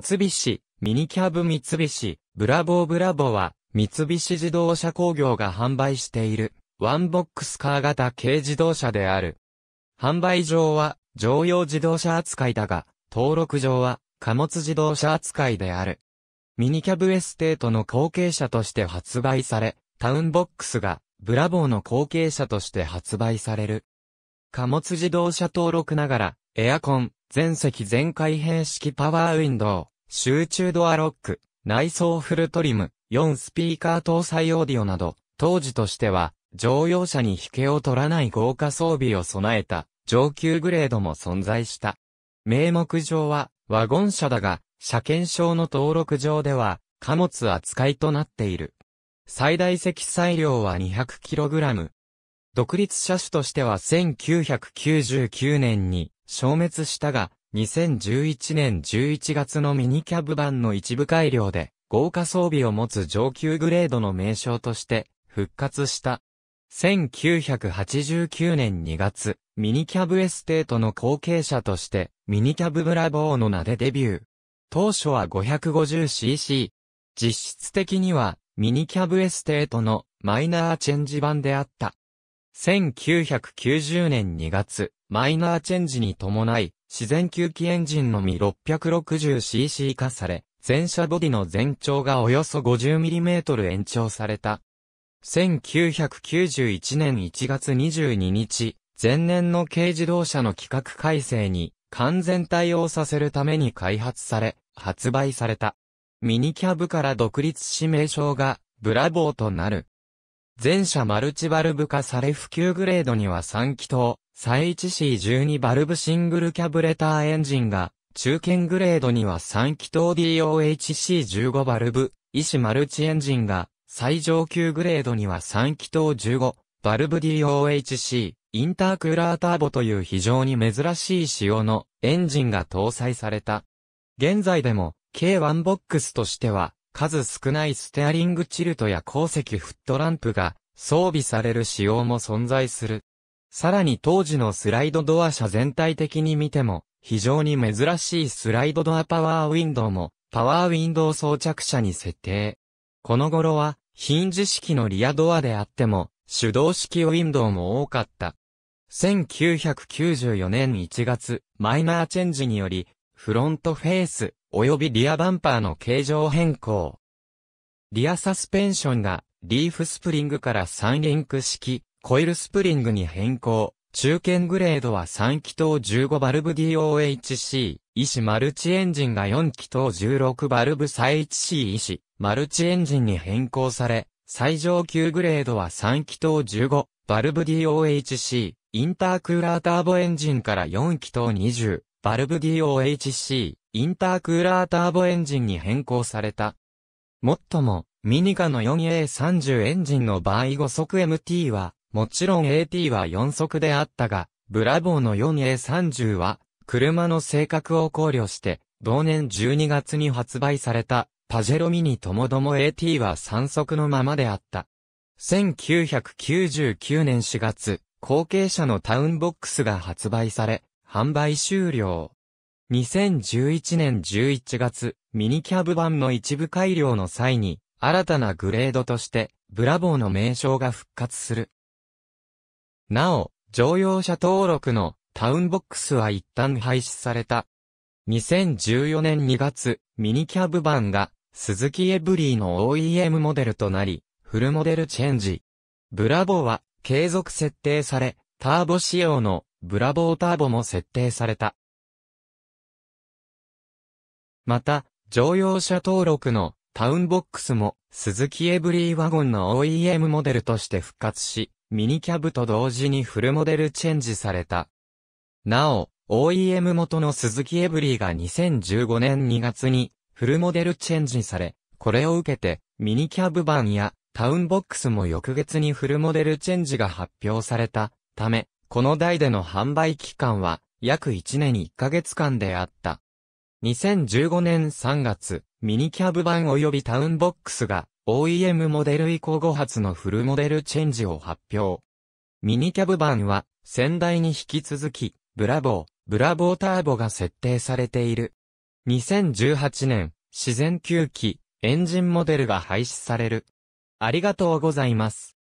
三菱、ミニキャブ三菱、ブラボーブラボーは、三菱自動車工業が販売している、ワンボックスカー型軽自動車である。販売上は、乗用自動車扱いだが、登録上は、貨物自動車扱いである。ミニキャブエステートの後継者として発売され、タウンボックスが、ブラボーの後継者として発売される。貨物自動車登録ながら、エアコン、全席全開閉式パワーウィンドウ、集中ドアロック、内装フルトリム、4スピーカー搭載オーディオなど、当時としては、乗用車に引けを取らない豪華装備を備えた、上級グレードも存在した。名目上は、ワゴン車だが、車検証の登録上では、貨物扱いとなっている。最大積載量は 200kg。独立車種としては1999年に消滅したが、2011年11月のミニキャブ版の一部改良で、豪華装備を持つ上級グレードの名称として復活した。1989年2月、ミニキャブエステートの後継者として、ミニキャブブラボーの名でデビュー。当初は 550cc。実質的には、ミニキャブエステートのマイナーチェンジ版であった。1990年2月、マイナーチェンジに伴い、自然吸気エンジンのみ 660cc 化され、全車ボディの全長がおよそ 50mm 延長された。1991年1月22日、前年の軽自動車の規格改正に完全対応させるために開発され、発売された。ミニキャブから独立し名称がブラボーとなる。全車マルチバルブ化され普及グレードには3気筒、C12 バルブシングルキャブレターエンジンが、中堅グレードには3気筒 DOHC15 バルブ、イシマルチエンジンが、最上級グレードには3気筒15、バルブ DOHC、インタークーラーターボという非常に珍しい仕様のエンジンが搭載された。現在でも、K1 ボックスとしては、数少ないステアリングチルトや鉱石フットランプが装備される仕様も存在する。さらに当時のスライドドア車全体的に見ても、非常に珍しいスライドドアパワーウィンドウも、パワーウィンドウ装着車に設定。この頃は、ヒンジ式のリアドアであっても、手動式ウィンドウも多かった。1994年1月、マイナーチェンジにより、フロントフェース、及びリアバンパーの形状変更。リアサスペンションが、リーフスプリングから三輪駆式、コイルスプリングに変更。中堅グレードは3気筒15バルブ DOHC、医師マルチエンジンが4気筒16バルブ再 1C 医師、マルチエンジンに変更され、最上級グレードは3気筒15、バルブ DOHC、インタークーラーターボエンジンから4気筒20、バルブ DOHC、インタークーラーターボエンジンに変更された。もっとも、ミニカの 4A30 エンジンの場合5速 MT は、もちろん AT は4速であったが、ブラボーの 4A30 は、車の性格を考慮して、同年12月に発売された、パジェロミニともども AT は3速のままであった。1999年4月、後継者のタウンボックスが発売され、販売終了。2011年11月、ミニキャブ版の一部改良の際に、新たなグレードとして、ブラボーの名称が復活する。なお、乗用車登録のタウンボックスは一旦廃止された。2014年2月、ミニキャブ版が、スズキエブリーの OEM モデルとなり、フルモデルチェンジ。ブラボーは、継続設定され、ターボ仕様の、ブラボーターボも設定された。また、乗用車登録の、タウンボックスも、スズキエブリーワゴンの OEM モデルとして復活し、ミニキャブと同時にフルモデルチェンジされた。なお、OEM 元の鈴木エブリーが2015年2月にフルモデルチェンジされ、これを受けてミニキャブ版やタウンボックスも翌月にフルモデルチェンジが発表されたため、この台での販売期間は約1年1ヶ月間であった。2015年3月、ミニキャブ版及びタウンボックスが OEM モデル以降5発のフルモデルチェンジを発表。ミニキャブ版は、先代に引き続き、ブラボー、ブラボーターボが設定されている。2018年、自然吸気、エンジンモデルが廃止される。ありがとうございます。